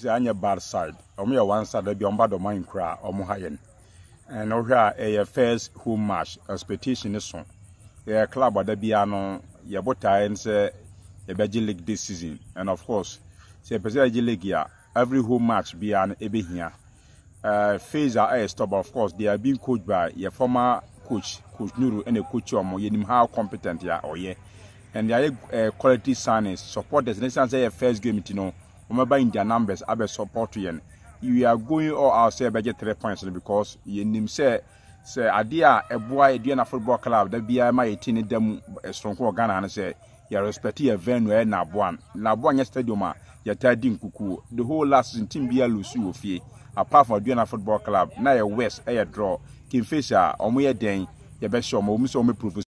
sɛ anyɛ bad side ɔmo yɛ one side baabi a ɔmo ba dɔm anyi kura ɔmo ha yɛn ɛna wohwɛ a ɛyɛ first home match expectation ne so ɛyɛ club a da biara no yɛbɔ tae no sɛ yɛbɛgye league this season and of course sɛ yɛpɛ sɛ yɛgye league a every home match biara no ɛbɛhia uh, phase a ɛyɛ stop of course they are being coached by yɛ former coach coach nuru ɛna coach ɔmo yɛnim how competent a ɔyɛ and yɛayɛ uh, quality signings supporters ne san sɛ yɛ first game ti no wɔmɛba in their numbers abɛ support yɛn we are going all out sɛ ɛbɛgye three points no because yɛnim sɛ sɛ adeɛ a ɛboa aduana football club da Bia ma yɛti ne da mu soronko wɔ ghana no sɛ yɛrespect yɛ venue ɛyɛ naboa naboa nyɛ stadium a ah, yɛtaa di nkukuo the whole last season team biara lose wɔ fie apart from aduana football club na yɛ west ɛyɛ eh, draw kemfesi a wɔn yɛ den yɛbɛhyɛ wɔn a wɔn sɛ wɔn approve